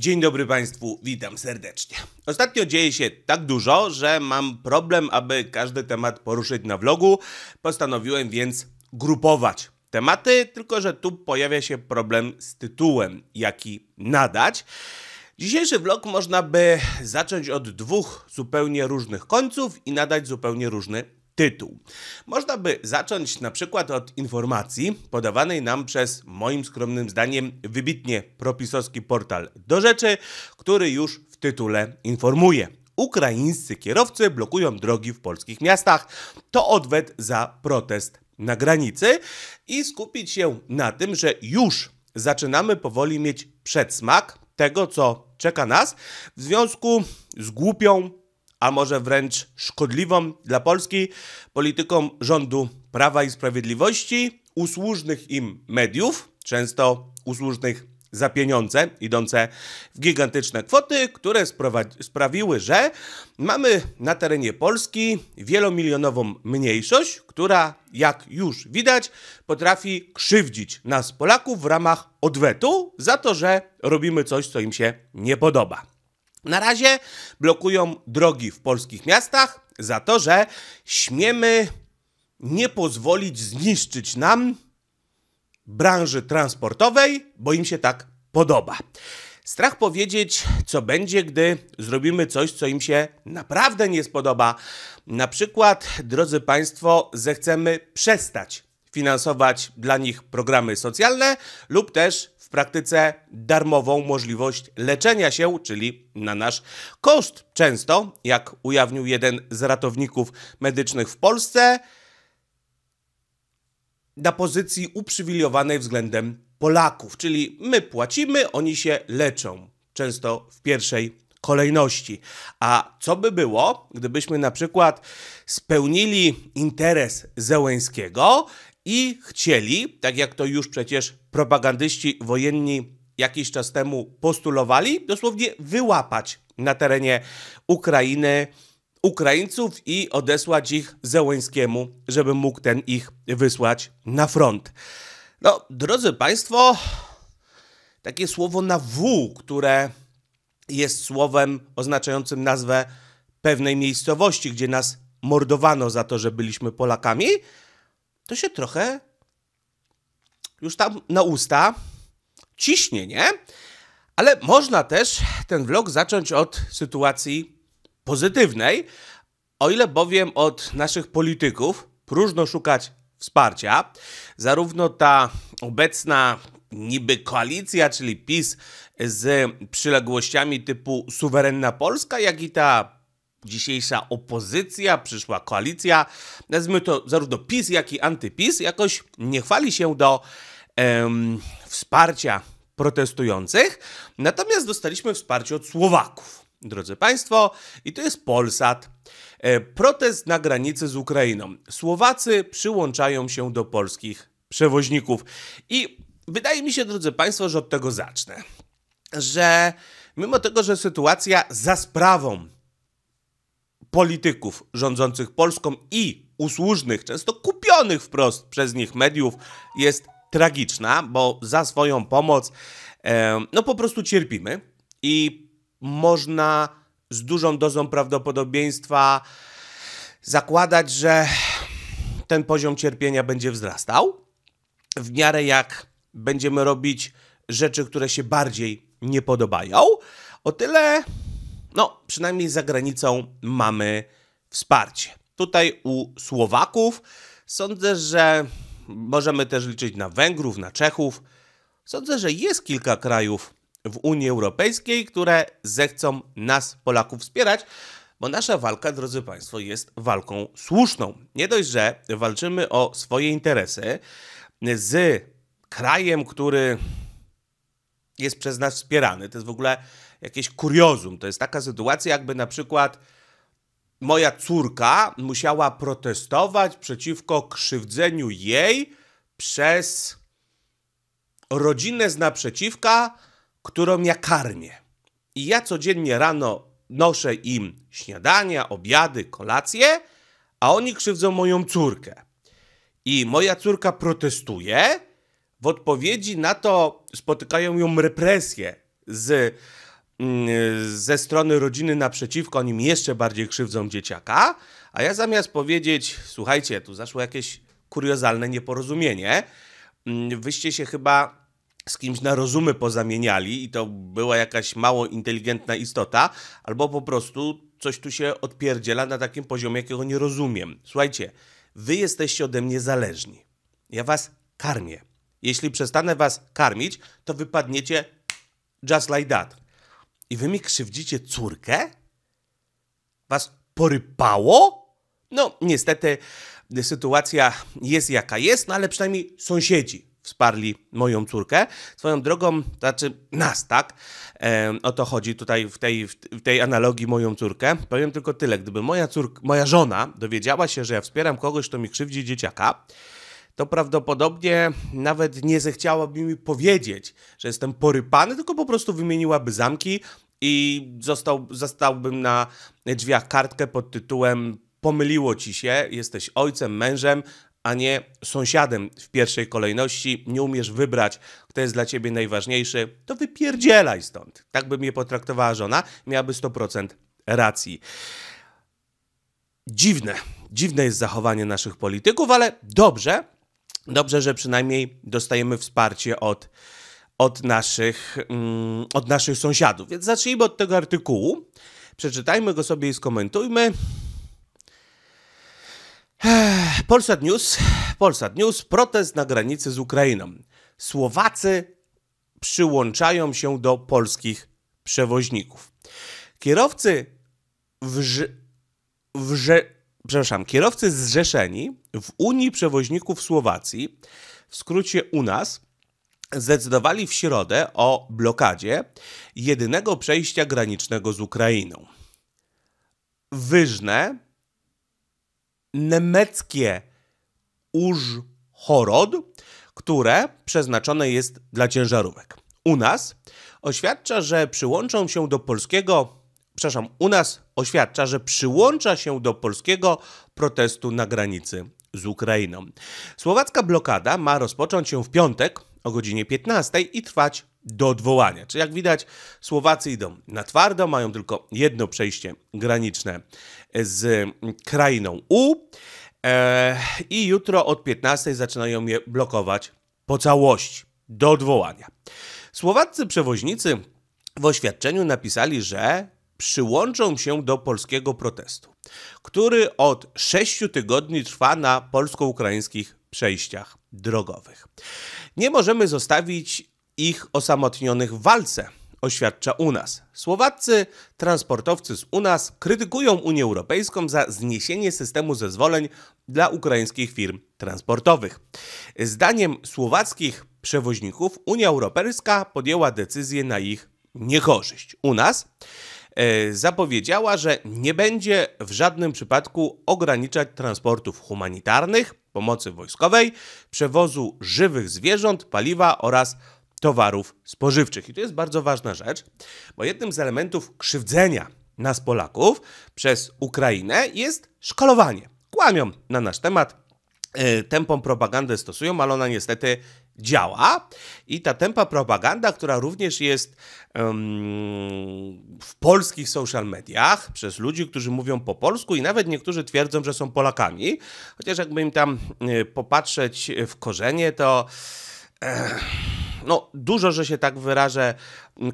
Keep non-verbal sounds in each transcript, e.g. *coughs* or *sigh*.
Dzień dobry Państwu, witam serdecznie. Ostatnio dzieje się tak dużo, że mam problem, aby każdy temat poruszyć na vlogu. Postanowiłem więc grupować tematy, tylko że tu pojawia się problem z tytułem, jaki nadać. Dzisiejszy vlog można by zacząć od dwóch zupełnie różnych końców i nadać zupełnie różny tytuł. Można by zacząć na przykład od informacji podawanej nam przez, moim skromnym zdaniem, wybitnie propisowski portal do rzeczy, który już w tytule informuje. Ukraińscy kierowcy blokują drogi w polskich miastach. To odwet za protest na granicy i skupić się na tym, że już zaczynamy powoli mieć przedsmak tego, co czeka nas w związku z głupią a może wręcz szkodliwą dla Polski polityką rządu Prawa i Sprawiedliwości, usłużnych im mediów, często usłużnych za pieniądze idące w gigantyczne kwoty, które sprawiły, że mamy na terenie Polski wielomilionową mniejszość, która, jak już widać, potrafi krzywdzić nas Polaków w ramach odwetu za to, że robimy coś, co im się nie podoba. Na razie blokują drogi w polskich miastach za to, że śmiemy nie pozwolić zniszczyć nam branży transportowej, bo im się tak podoba. Strach powiedzieć, co będzie, gdy zrobimy coś, co im się naprawdę nie spodoba. Na przykład, drodzy Państwo, zechcemy przestać finansować dla nich programy socjalne lub też w praktyce darmową możliwość leczenia się, czyli na nasz koszt. Często, jak ujawnił jeden z ratowników medycznych w Polsce, na pozycji uprzywilejowanej względem Polaków, czyli my płacimy, oni się leczą, często w pierwszej kolejności. A co by było, gdybyśmy na przykład spełnili interes Zełęskiego i chcieli, tak jak to już przecież propagandyści wojenni jakiś czas temu postulowali, dosłownie wyłapać na terenie Ukrainy Ukraińców i odesłać ich Zełęskiemu, żeby mógł ten ich wysłać na front. No, drodzy Państwo, takie słowo na W, które jest słowem oznaczającym nazwę pewnej miejscowości, gdzie nas mordowano za to, że byliśmy Polakami, to się trochę już tam na usta ciśnie, nie? Ale można też ten vlog zacząć od sytuacji pozytywnej, o ile bowiem od naszych polityków próżno szukać wsparcia. Zarówno ta obecna niby koalicja, czyli PiS z przyległościami typu suwerenna Polska, jak i ta dzisiejsza opozycja, przyszła koalicja, nazwijmy to zarówno PiS, jak i antypis, jakoś nie chwali się do em, wsparcia protestujących, natomiast dostaliśmy wsparcie od Słowaków. Drodzy Państwo, i to jest Polsat. E, protest na granicy z Ukrainą. Słowacy przyłączają się do polskich przewoźników. I wydaje mi się, drodzy Państwo, że od tego zacznę. Że mimo tego, że sytuacja za sprawą polityków rządzących Polską i usłużnych, często kupionych wprost przez nich mediów jest tragiczna, bo za swoją pomoc e, no po prostu cierpimy i można z dużą dozą prawdopodobieństwa zakładać, że ten poziom cierpienia będzie wzrastał w miarę jak będziemy robić rzeczy, które się bardziej nie podobają. O tyle no, przynajmniej za granicą mamy wsparcie. Tutaj u Słowaków sądzę, że możemy też liczyć na Węgrów, na Czechów. Sądzę, że jest kilka krajów w Unii Europejskiej, które zechcą nas, Polaków, wspierać, bo nasza walka, drodzy Państwo, jest walką słuszną. Nie dość, że walczymy o swoje interesy z krajem, który jest przez nas wspierany. To jest w ogóle jakieś kuriozum. To jest taka sytuacja, jakby na przykład moja córka musiała protestować przeciwko krzywdzeniu jej przez rodzinę z naprzeciwka, którą ja karmię. I ja codziennie rano noszę im śniadania, obiady, kolacje, a oni krzywdzą moją córkę. I moja córka protestuje. W odpowiedzi na to spotykają ją represje z Mm, ze strony rodziny naprzeciwko, nim jeszcze bardziej krzywdzą dzieciaka, a ja zamiast powiedzieć, słuchajcie, tu zaszło jakieś kuriozalne nieporozumienie, mm, wyście się chyba z kimś na rozumy pozamieniali i to była jakaś mało inteligentna istota, albo po prostu coś tu się odpierdziela na takim poziomie, jakiego nie rozumiem. Słuchajcie, wy jesteście ode mnie zależni. Ja was karmię. Jeśli przestanę was karmić, to wypadniecie just like that. I wy mi krzywdzicie córkę? Was porypało? No, niestety sytuacja jest jaka jest, no ale przynajmniej sąsiedzi wsparli moją córkę. Swoją drogą, znaczy nas, tak? E, o to chodzi tutaj w tej, w tej analogii moją córkę. Powiem tylko tyle, gdyby moja, moja żona dowiedziała się, że ja wspieram kogoś, kto mi krzywdzi dzieciaka, to prawdopodobnie nawet nie zechciałaby mi powiedzieć, że jestem porypany, tylko po prostu wymieniłaby zamki i został, zostałbym na drzwiach kartkę pod tytułem Pomyliło ci się, jesteś ojcem, mężem, a nie sąsiadem w pierwszej kolejności, nie umiesz wybrać, kto jest dla ciebie najważniejszy, to wypierdzielaj stąd. Tak by mnie potraktowała żona, miałaby 100% racji. Dziwne, dziwne jest zachowanie naszych polityków, ale dobrze, Dobrze, że przynajmniej dostajemy wsparcie od, od, naszych, mm, od naszych sąsiadów. Więc zacznijmy od tego artykułu. Przeczytajmy go sobie i skomentujmy. Polsat News, Polsat News, protest na granicy z Ukrainą. Słowacy przyłączają się do polskich przewoźników. Kierowcy w wrze, przepraszam, kierowcy zrzeszeni w Unii Przewoźników Słowacji, w skrócie u nas, zdecydowali w środę o blokadzie jedynego przejścia granicznego z Ukrainą. Wyżne niemeckie Użhorod, które przeznaczone jest dla ciężarówek. U nas oświadcza, że przyłączą się do polskiego przepraszam, u nas oświadcza, że przyłącza się do polskiego protestu na granicy z Ukrainą. Słowacka blokada ma rozpocząć się w piątek o godzinie 15 i trwać do odwołania. Czy jak widać, Słowacy idą na twardo, mają tylko jedno przejście graniczne z krainą U e, i jutro od 15 zaczynają je blokować po całości, do odwołania. Słowaccy przewoźnicy w oświadczeniu napisali, że przyłączą się do polskiego protestu, który od sześciu tygodni trwa na polsko-ukraińskich przejściach drogowych. Nie możemy zostawić ich osamotnionych w walce, oświadcza nas. Słowaccy transportowcy z nas krytykują Unię Europejską za zniesienie systemu zezwoleń dla ukraińskich firm transportowych. Zdaniem słowackich przewoźników Unia Europejska podjęła decyzję na ich niekorzyść. U nas E, zapowiedziała, że nie będzie w żadnym przypadku ograniczać transportów humanitarnych, pomocy wojskowej, przewozu żywych zwierząt, paliwa oraz towarów spożywczych. I to jest bardzo ważna rzecz, bo jednym z elementów krzywdzenia nas Polaków przez Ukrainę jest szkolowanie. Kłamią na nasz temat, Y, tempą propagandę stosują, ale ona niestety działa. I ta tempa propaganda, która również jest um, w polskich social mediach przez ludzi, którzy mówią po polsku i nawet niektórzy twierdzą, że są Polakami, chociaż jakby im tam y, popatrzeć w korzenie, to e, no, dużo, że się tak wyrażę,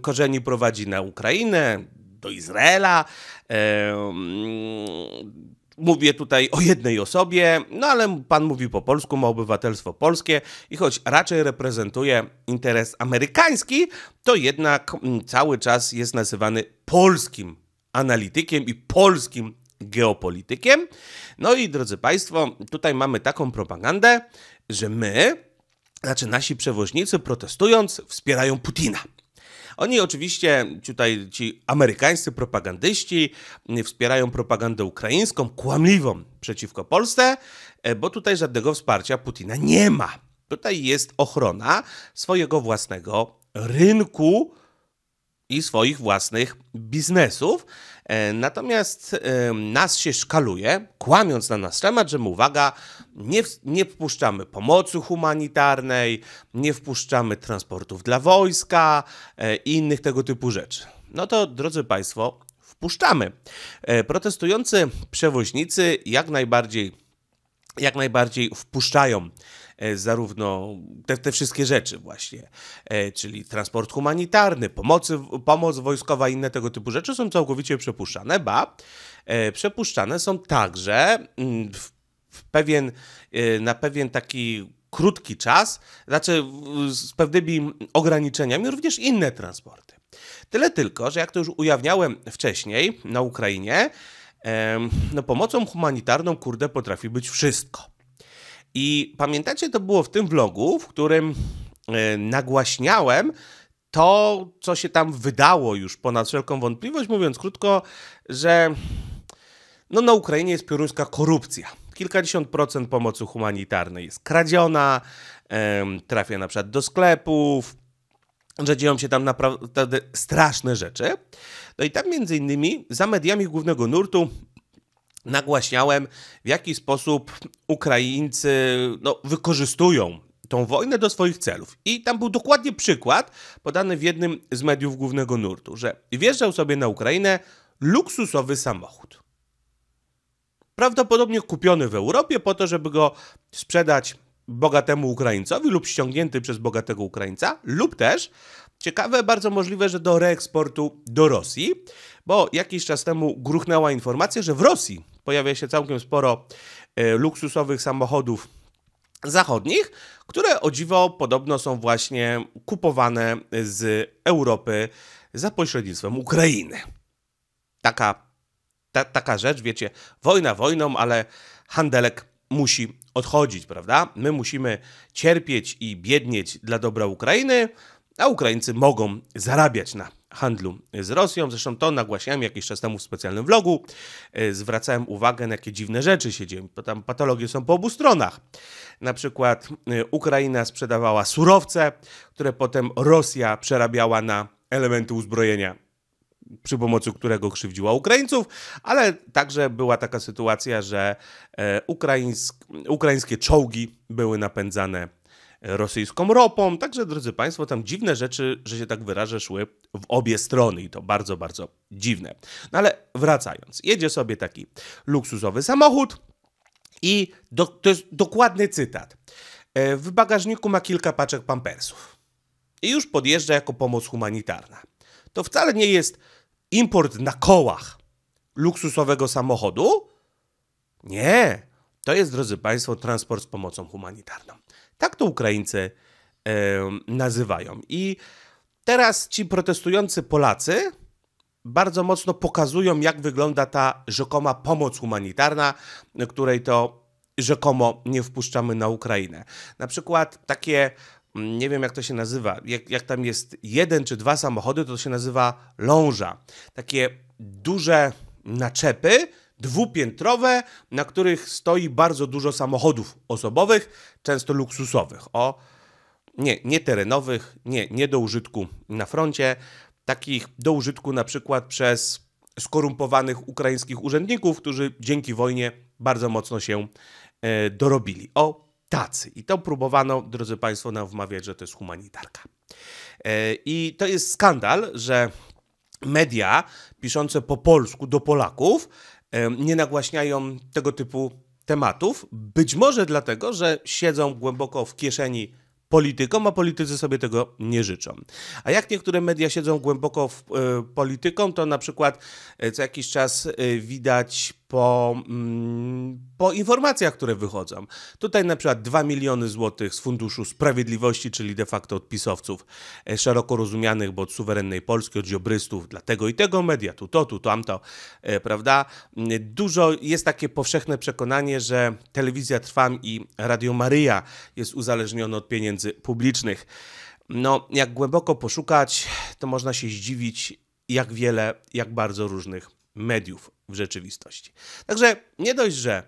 korzeni prowadzi na Ukrainę, do Izraela. E, Mówię tutaj o jednej osobie, no ale pan mówi po polsku, ma obywatelstwo polskie i choć raczej reprezentuje interes amerykański, to jednak mm, cały czas jest nazywany polskim analitykiem i polskim geopolitykiem. No i drodzy Państwo, tutaj mamy taką propagandę, że my, znaczy nasi przewoźnicy protestując, wspierają Putina. Oni oczywiście, tutaj ci amerykańscy propagandyści mm, wspierają propagandę ukraińską, kłamliwą przeciwko Polsce, e, bo tutaj żadnego wsparcia Putina nie ma. Tutaj jest ochrona swojego własnego rynku i swoich własnych biznesów. E, natomiast e, nas się szkaluje, kłamiąc na nasz temat, że mu uwaga, nie, nie wpuszczamy pomocy humanitarnej, nie wpuszczamy transportów dla wojska e, i innych tego typu rzeczy. No to drodzy Państwo, wpuszczamy. Protestujący przewoźnicy jak najbardziej, jak najbardziej wpuszczają E, zarówno te, te wszystkie rzeczy właśnie, e, czyli transport humanitarny, pomocy, pomoc wojskowa i inne tego typu rzeczy są całkowicie przepuszczane, ba, e, przepuszczane są także mm, w, w pewien, na pewien taki krótki czas, znaczy z pewnymi ograniczeniami również inne transporty. Tyle tylko, że jak to już ujawniałem wcześniej na Ukrainie, no pomocą humanitarną, kurde, potrafi być wszystko. I pamiętacie, to było w tym vlogu, w którym e, nagłaśniałem to, co się tam wydało już ponad wszelką wątpliwość, mówiąc krótko, że no, na Ukrainie jest pioruńska korupcja. Kilkadziesiąt procent pomocy humanitarnej jest kradziona, trafia na przykład do sklepów, że dzieją się tam naprawdę straszne rzeczy. No i tam między innymi za mediami głównego nurtu nagłaśniałem, w jaki sposób Ukraińcy no, wykorzystują tą wojnę do swoich celów. I tam był dokładnie przykład podany w jednym z mediów głównego nurtu, że wjeżdżał sobie na Ukrainę luksusowy samochód. Prawdopodobnie kupiony w Europie po to, żeby go sprzedać bogatemu Ukraińcowi lub ściągnięty przez bogatego Ukraińca, lub też ciekawe, bardzo możliwe, że do reeksportu do Rosji, bo jakiś czas temu gruchnęła informacja, że w Rosji pojawia się całkiem sporo e, luksusowych samochodów zachodnich, które o dziwo podobno są właśnie kupowane z Europy za pośrednictwem Ukrainy. Taka, ta, taka rzecz, wiecie, wojna wojną, ale handelek musi odchodzić, prawda? My musimy cierpieć i biednieć dla dobra Ukrainy, a Ukraińcy mogą zarabiać na handlu z Rosją. Zresztą to nagłaśniałem jakiś czas temu w specjalnym vlogu. E, zwracałem uwagę na jakie dziwne rzeczy się dzieją. Tam patologie są po obu stronach. Na przykład e, Ukraina sprzedawała surowce, które potem Rosja przerabiała na elementy uzbrojenia przy pomocy którego krzywdziła Ukraińców, ale także była taka sytuacja, że e, ukraińsk, ukraińskie czołgi były napędzane rosyjską ropą. Także, drodzy Państwo, tam dziwne rzeczy, że się tak wyrażę, szły w obie strony i to bardzo, bardzo dziwne. No ale wracając, jedzie sobie taki luksusowy samochód i do, to jest dokładny cytat. E, w bagażniku ma kilka paczek pampersów i już podjeżdża jako pomoc humanitarna. To wcale nie jest import na kołach luksusowego samochodu. Nie, to jest, drodzy Państwo, transport z pomocą humanitarną. Tak to Ukraińcy nazywają. I teraz ci protestujący Polacy bardzo mocno pokazują, jak wygląda ta rzekoma pomoc humanitarna, której to rzekomo nie wpuszczamy na Ukrainę. Na przykład takie, mm, nie wiem jak to się nazywa, jak, jak tam jest jeden czy dwa samochody, to się nazywa ląża. Takie duże naczepy, dwupiętrowe, na których stoi bardzo dużo samochodów osobowych, często luksusowych. O, nie, nie terenowych, nie, nie do użytku na froncie, takich do użytku na przykład przez skorumpowanych ukraińskich urzędników, którzy dzięki wojnie bardzo mocno się e, dorobili. O, tacy. I to próbowano, drodzy Państwo, nam wmawiać, że to jest humanitarka. E, I to jest skandal, że media piszące po polsku do Polaków nie nagłaśniają tego typu tematów. Być może dlatego, że siedzą głęboko w kieszeni politykom, a politycy sobie tego nie życzą. A jak niektóre media siedzą głęboko w e, polityką, to na przykład e, co jakiś czas e, widać po, mm, po informacjach, które wychodzą. Tutaj na przykład 2 miliony złotych z Funduszu Sprawiedliwości, czyli de facto od pisowców e, szeroko rozumianych, bo od suwerennej Polski, od ziobrystów, dla tego i tego media, tu to, tu tamto, e, prawda? Mm, dużo jest takie powszechne przekonanie, że telewizja Trwam i Radio Maryja jest uzależnione od pieniędzy publicznych. No, jak głęboko poszukać, to można się zdziwić, jak wiele, jak bardzo różnych mediów w rzeczywistości. Także nie dość, że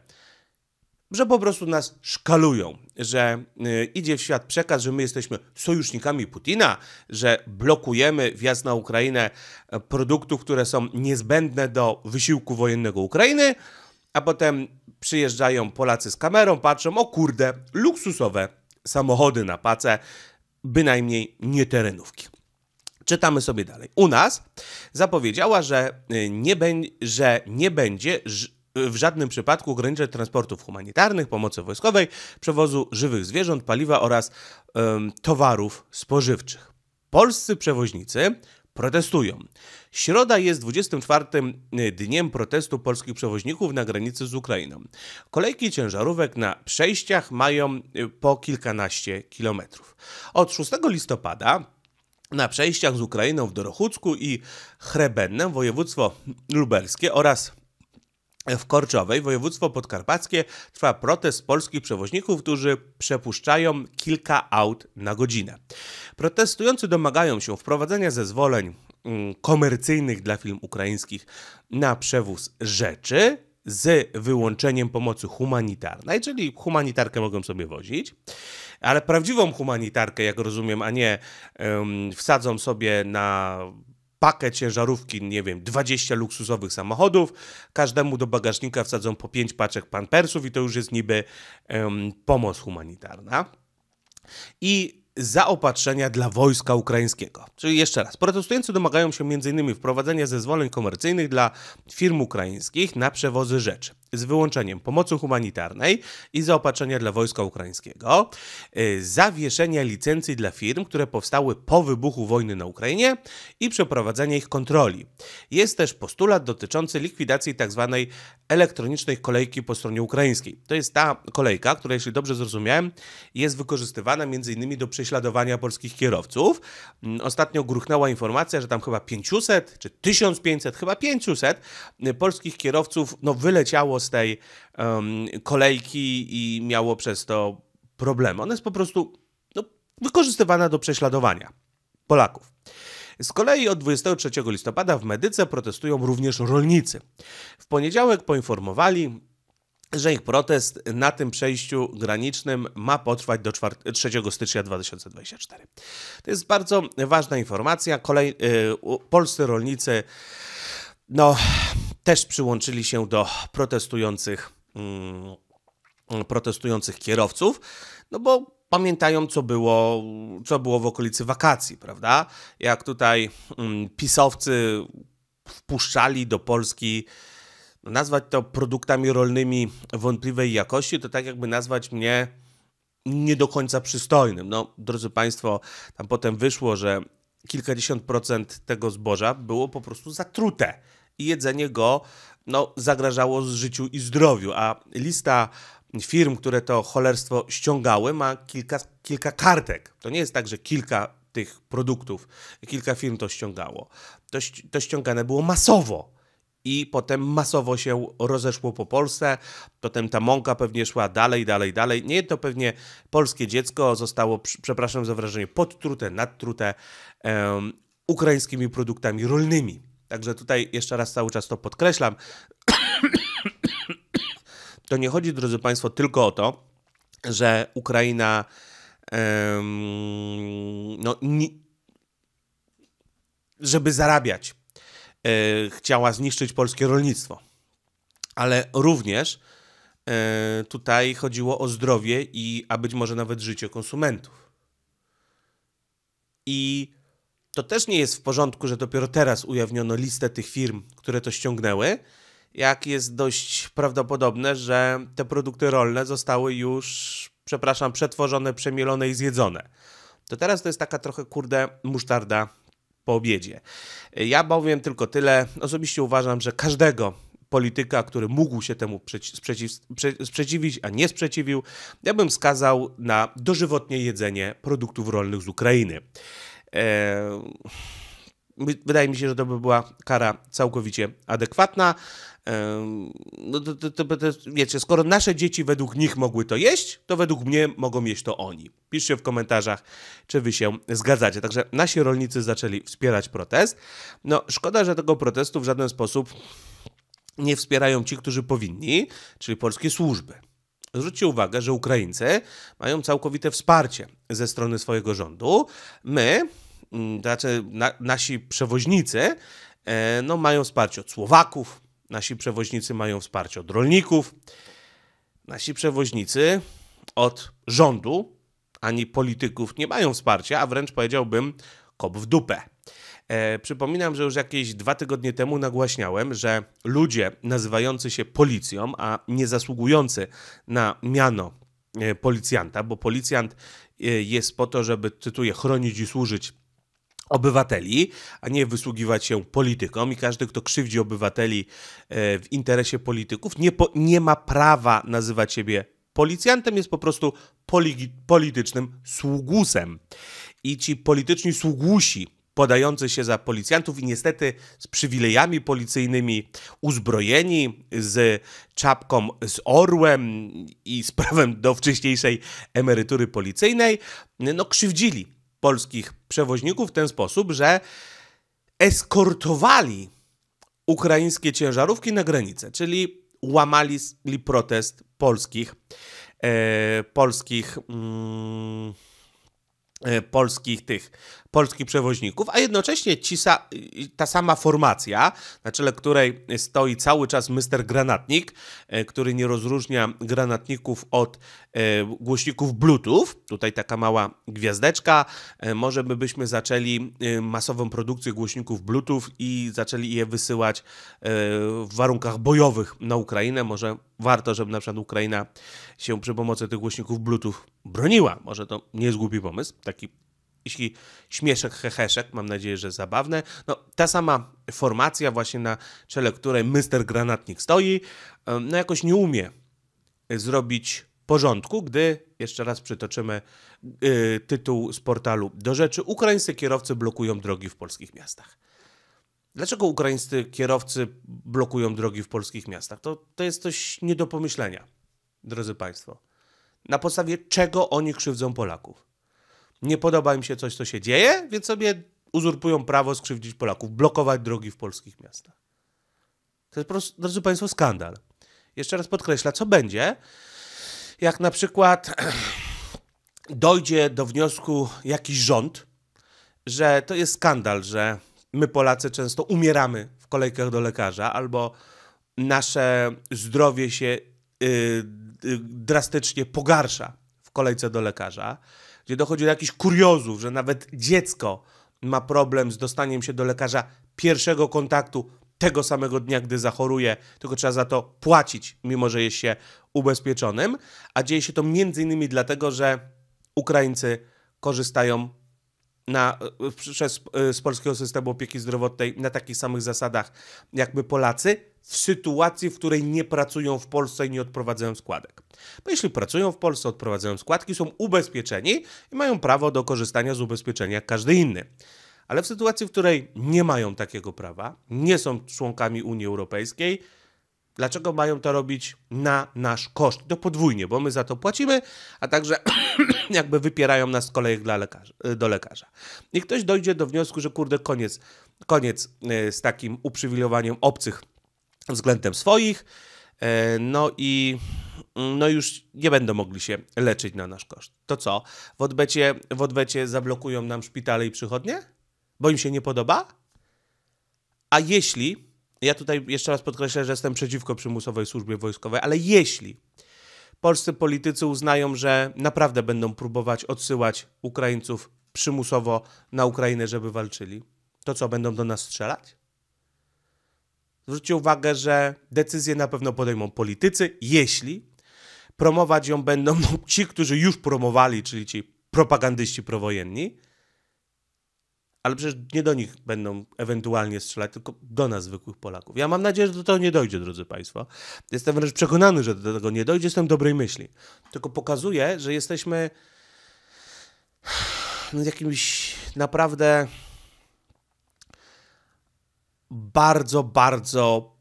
że po prostu nas szkalują, że y, idzie w świat przekaz, że my jesteśmy sojusznikami Putina, że blokujemy wjazd na Ukrainę e, produktów, które są niezbędne do wysiłku wojennego Ukrainy, a potem przyjeżdżają Polacy z kamerą, patrzą, o kurde, luksusowe samochody na pace, bynajmniej nie terenówki. Czytamy sobie dalej. U nas zapowiedziała, że y, nie, że nie będzie w żadnym przypadku ograniczać transportów humanitarnych, pomocy wojskowej, przewozu żywych zwierząt, paliwa oraz towarów spożywczych. Polscy przewoźnicy protestują. Środa jest 24 y, dniem protestu polskich przewoźników na granicy z Ukrainą. Kolejki ciężarówek na przejściach mają y, po kilkanaście kilometrów. Od 6 listopada na przejściach z Ukrainą w Dorochucku i Chrebenne województwo lubelskie oraz w Korczowej, województwo podkarpackie, trwa protest polskich przewoźników, którzy przepuszczają kilka aut na godzinę. Protestujący domagają się wprowadzenia zezwoleń mm, komercyjnych dla firm ukraińskich na przewóz rzeczy, z wyłączeniem pomocy humanitarnej, czyli humanitarkę mogą sobie wozić, ale prawdziwą humanitarkę, jak rozumiem, a nie um, wsadzą sobie na pakę ciężarówki, nie wiem, 20 luksusowych samochodów, każdemu do bagażnika wsadzą po 5 paczek pampersów i to już jest niby um, pomoc humanitarna. I zaopatrzenia dla wojska ukraińskiego. Czyli jeszcze raz, protestujący domagają się m.in. wprowadzenia zezwoleń komercyjnych dla firm ukraińskich na przewozy rzeczy z wyłączeniem pomocy humanitarnej i zaopatrzenia dla wojska ukraińskiego, y, zawieszenia licencji dla firm, które powstały po wybuchu wojny na Ukrainie i przeprowadzenia ich kontroli. Jest też postulat dotyczący likwidacji tzw. Tak elektronicznej kolejki po stronie ukraińskiej. To jest ta kolejka, która, jeśli dobrze zrozumiałem, jest wykorzystywana m.in. do prześladowania polskich kierowców. Mm, ostatnio gruchnęła informacja, że tam chyba 500 czy 1500, chyba 500 y, polskich kierowców no, wyleciało korzystało z tej um, kolejki i miało przez to problemy. Ona jest po prostu no, wykorzystywana do prześladowania Polaków. Z kolei od 23 listopada w Medyce protestują również rolnicy. W poniedziałek poinformowali, że ich protest na tym przejściu granicznym ma potrwać do 3 stycznia 2024. To jest bardzo ważna informacja. Kolej, yy, polscy rolnicy no, też przyłączyli się do protestujących, mm, protestujących kierowców, no bo pamiętają, co było, co było w okolicy wakacji, prawda? Jak tutaj mm, pisowcy wpuszczali do Polski no nazwać to produktami rolnymi wątpliwej jakości, to tak jakby nazwać mnie nie do końca przystojnym. No, drodzy Państwo, tam potem wyszło, że kilkadziesiąt procent tego zboża było po prostu zatrute i jedzenie go no, zagrażało życiu i zdrowiu. A lista firm, które to cholerstwo ściągały, ma kilka, kilka kartek. To nie jest tak, że kilka tych produktów, kilka firm to ściągało. To, to ściągane było masowo i potem masowo się rozeszło po Polsce. Potem ta mąka pewnie szła dalej, dalej, dalej. Nie to pewnie polskie dziecko zostało, przepraszam za wrażenie, podtrute, nadtrute um, ukraińskimi produktami rolnymi. Także tutaj jeszcze raz cały czas to podkreślam. To nie chodzi, drodzy Państwo, tylko o to, że Ukraina um, no, żeby zarabiać, e, chciała zniszczyć polskie rolnictwo. Ale również e, tutaj chodziło o zdrowie i, a być może nawet życie konsumentów. I to też nie jest w porządku, że dopiero teraz ujawniono listę tych firm, które to ściągnęły, jak jest dość prawdopodobne, że te produkty rolne zostały już, przepraszam, przetworzone, przemielone i zjedzone. To teraz to jest taka trochę, kurde, musztarda po obiedzie. Ja bowiem tylko tyle. Osobiście uważam, że każdego polityka, który mógł się temu sprzeciw, sprzeciwić, a nie sprzeciwił, ja bym skazał na dożywotnie jedzenie produktów rolnych z Ukrainy. Wydaje mi się, że to by była kara całkowicie adekwatna. No to, to, to, to, wiecie, skoro nasze dzieci według nich mogły to jeść, to według mnie mogą jeść to oni. Piszcie w komentarzach, czy wy się zgadzacie. Także nasi rolnicy zaczęli wspierać protest. No szkoda, że tego protestu w żaden sposób nie wspierają ci, którzy powinni, czyli polskie służby. Zwróćcie uwagę, że Ukraińcy mają całkowite wsparcie ze strony swojego rządu. My, mm, znaczy na, nasi przewoźnicy, e, no, mają wsparcie od Słowaków, nasi przewoźnicy mają wsparcie od rolników, nasi przewoźnicy od rządu ani polityków nie mają wsparcia, a wręcz powiedziałbym kop w dupę. E, przypominam, że już jakieś dwa tygodnie temu nagłaśniałem, że ludzie nazywający się policją, a nie zasługujący na miano e, policjanta, bo policjant e, jest po to, żeby, cytuję, chronić i służyć obywateli, a nie wysługiwać się politykom i każdy, kto krzywdzi obywateli e, w interesie polityków, nie, po, nie ma prawa nazywać siebie policjantem, jest po prostu poli, politycznym sługusem. I ci polityczni sługusi podający się za policjantów i niestety z przywilejami policyjnymi, uzbrojeni z czapką z orłem i z prawem do wcześniejszej emerytury policyjnej, no krzywdzili polskich przewoźników w ten sposób, że eskortowali ukraińskie ciężarówki na granicę, czyli łamali protest polskich, e, polskich mm, E, polskich tych polskich przewoźników, a jednocześnie ci sa, ta sama formacja, na czele której stoi cały czas Mister Granatnik, e, który nie rozróżnia granatników od e, głośników Bluetooth. Tutaj taka mała gwiazdeczka. Może by byśmy zaczęli masową produkcję głośników Bluetooth i zaczęli je wysyłać w warunkach bojowych na Ukrainę. Może warto, żeby na przykład Ukraina się przy pomocy tych głośników Bluetooth broniła. Może to nie jest głupi pomysł, taki jeśli śmieszek, heheszek, mam nadzieję, że zabawne. No, ta sama formacja właśnie na czele której Mr. Granatnik stoi, no jakoś nie umie zrobić porządku, gdy, jeszcze raz przytoczymy y, tytuł z portalu do rzeczy, ukraińscy kierowcy blokują drogi w polskich miastach. Dlaczego ukraińscy kierowcy blokują drogi w polskich miastach? To, to jest coś nie do pomyślenia, drodzy Państwo na podstawie czego oni krzywdzą Polaków. Nie podoba im się coś, co się dzieje, więc sobie uzurpują prawo skrzywdzić Polaków, blokować drogi w polskich miastach. To jest po drodzy Państwo, skandal. Jeszcze raz podkreślam, co będzie, jak na przykład *clears throat* dojdzie do wniosku jakiś rząd, że to jest skandal, że my Polacy często umieramy w kolejkach do lekarza albo nasze zdrowie się y, Y, drastycznie pogarsza w kolejce do lekarza, gdzie dochodzi do jakichś kuriozów, że nawet dziecko ma problem z dostaniem się do lekarza pierwszego kontaktu tego samego dnia, gdy zachoruje, tylko trzeba za to płacić, mimo że jest się ubezpieczonym, a dzieje się to między innymi dlatego, że Ukraińcy korzystają na, y, przez, y, z polskiego systemu opieki zdrowotnej na takich samych zasadach jak Polacy, w sytuacji, w której nie pracują w Polsce i nie odprowadzają składek. Bo jeśli pracują w Polsce, odprowadzają składki, są ubezpieczeni i mają prawo do korzystania z ubezpieczenia jak każdy inny. Ale w sytuacji, w której nie mają takiego prawa, nie są członkami Unii Europejskiej, Dlaczego mają to robić na nasz koszt? To podwójnie, bo my za to płacimy, a także *clears throat* jakby wypierają nas z kolejek dla lekarza, y, do lekarza. I ktoś dojdzie do wniosku, że kurde, koniec, koniec y, z takim uprzywilejowaniem obcych względem swoich, y, no i mm, no już nie będą mogli się leczyć na nasz koszt. To co? W odwecie, w odwecie zablokują nam szpitale i przychodnie? Bo im się nie podoba? A jeśli ja tutaj jeszcze raz podkreślę, że jestem przeciwko przymusowej służbie wojskowej, ale jeśli polscy politycy uznają, że naprawdę będą próbować odsyłać Ukraińców przymusowo na Ukrainę, żeby walczyli, to co, będą do nas strzelać? Zwróćcie uwagę, że decyzję na pewno podejmą politycy, jeśli promować ją będą *laughs* ci, którzy już promowali, czyli ci propagandyści prowojenni, ale przecież nie do nich będą ewentualnie strzelać, tylko do nas, zwykłych Polaków. Ja mam nadzieję, że do tego nie dojdzie, drodzy Państwo. Jestem wręcz przekonany, że do tego nie dojdzie, jestem dobrej myśli. Tylko pokazuje, że jesteśmy no, jakimś naprawdę bardzo, bardzo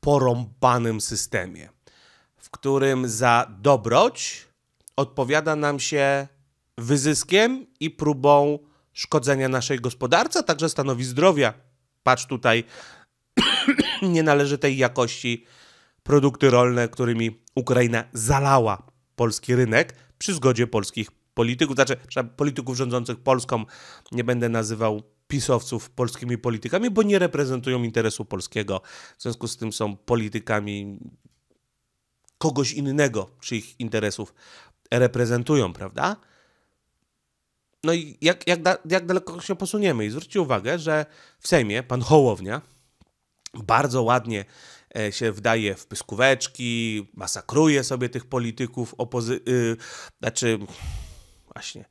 porąbanym systemie, w którym za dobroć odpowiada nam się wyzyskiem i próbą szkodzenia naszej gospodarce, a także stanowi zdrowia. Patrz tutaj *coughs* nienależytej jakości produkty rolne, którymi Ukraina zalała polski rynek przy zgodzie polskich polityków, znaczy polityków rządzących Polską. Nie będę nazywał pisowców polskimi politykami, bo nie reprezentują interesu polskiego. W związku z tym są politykami kogoś innego, czy ich interesów reprezentują, prawda? No i jak, jak, da, jak daleko się posuniemy? I zwróćcie uwagę, że w Sejmie pan Hołownia bardzo ładnie e, się wdaje w pyskóweczki, masakruje sobie tych polityków opozy... Yy, znaczy, właśnie,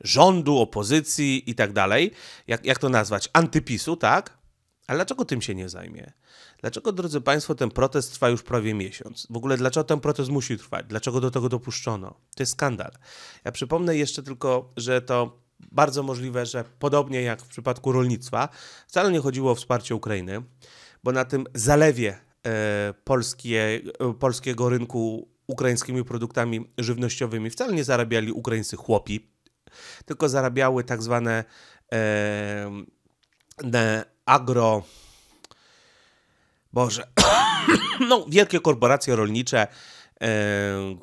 rządu, opozycji i tak dalej. Jak, jak to nazwać? Antypisu, tak? Ale dlaczego tym się nie zajmie? Dlaczego, drodzy Państwo, ten protest trwa już prawie miesiąc? W ogóle dlaczego ten protest musi trwać? Dlaczego do tego dopuszczono? To jest skandal. Ja przypomnę jeszcze tylko, że to bardzo możliwe, że podobnie jak w przypadku rolnictwa, wcale nie chodziło o wsparcie Ukrainy, bo na tym zalewie e, polskie, e, polskiego rynku ukraińskimi produktami żywnościowymi wcale nie zarabiali ukraińscy chłopi, tylko zarabiały tak zwane e, agro Boże, *coughs* no wielkie korporacje rolnicze, e,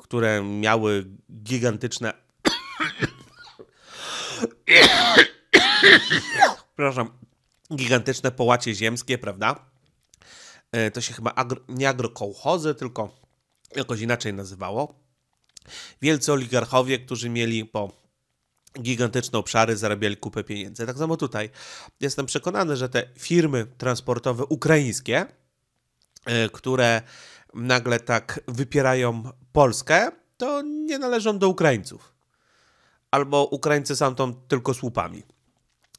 które miały gigantyczne... *coughs* Przepraszam, gigantyczne połacie ziemskie, prawda? E, to się chyba agro, nie agrokołchozy, tylko jakoś inaczej nazywało. Wielcy oligarchowie, którzy mieli po gigantyczne obszary, zarabiali kupę pieniędzy. Tak samo tutaj. Jestem przekonany, że te firmy transportowe ukraińskie, E, które nagle tak wypierają Polskę, to nie należą do Ukraińców. Albo Ukraińcy są tam tylko słupami.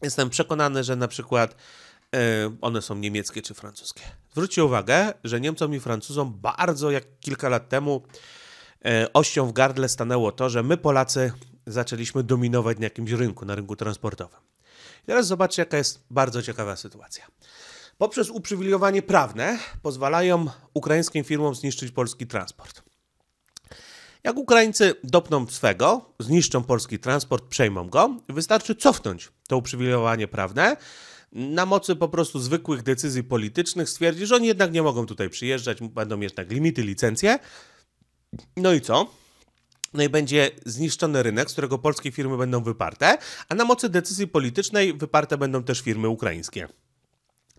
Jestem przekonany, że na przykład e, one są niemieckie czy francuskie. Zwróćcie uwagę, że Niemcom i Francuzom bardzo jak kilka lat temu e, ością w gardle stanęło to, że my Polacy zaczęliśmy dominować na jakimś rynku, na rynku transportowym. I teraz zobaczcie, jaka jest bardzo ciekawa sytuacja poprzez uprzywilejowanie prawne pozwalają ukraińskim firmom zniszczyć polski transport. Jak Ukraińcy dopną swego, zniszczą polski transport, przejmą go, wystarczy cofnąć to uprzywilejowanie prawne. Na mocy po prostu zwykłych decyzji politycznych stwierdzić, że oni jednak nie mogą tutaj przyjeżdżać, będą jednak limity, licencje. No i co? No i będzie zniszczony rynek, z którego polskie firmy będą wyparte, a na mocy decyzji politycznej wyparte będą też firmy ukraińskie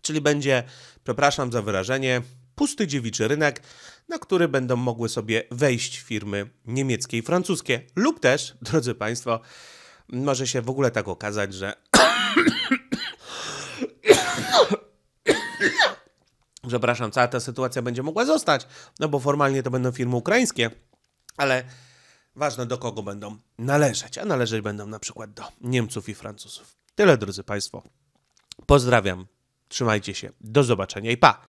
czyli będzie, przepraszam za wyrażenie, pusty dziewiczy rynek, na który będą mogły sobie wejść firmy niemieckie i francuskie. Lub też, drodzy Państwo, może się w ogóle tak okazać, że. *coughs* Przepraszam, cała ta sytuacja będzie mogła zostać, no bo formalnie to będą firmy ukraińskie, ale ważne do kogo będą należeć, a należeć będą na przykład do Niemców i Francuzów. Tyle, drodzy Państwo. Pozdrawiam. Trzymajcie się. Do zobaczenia i pa!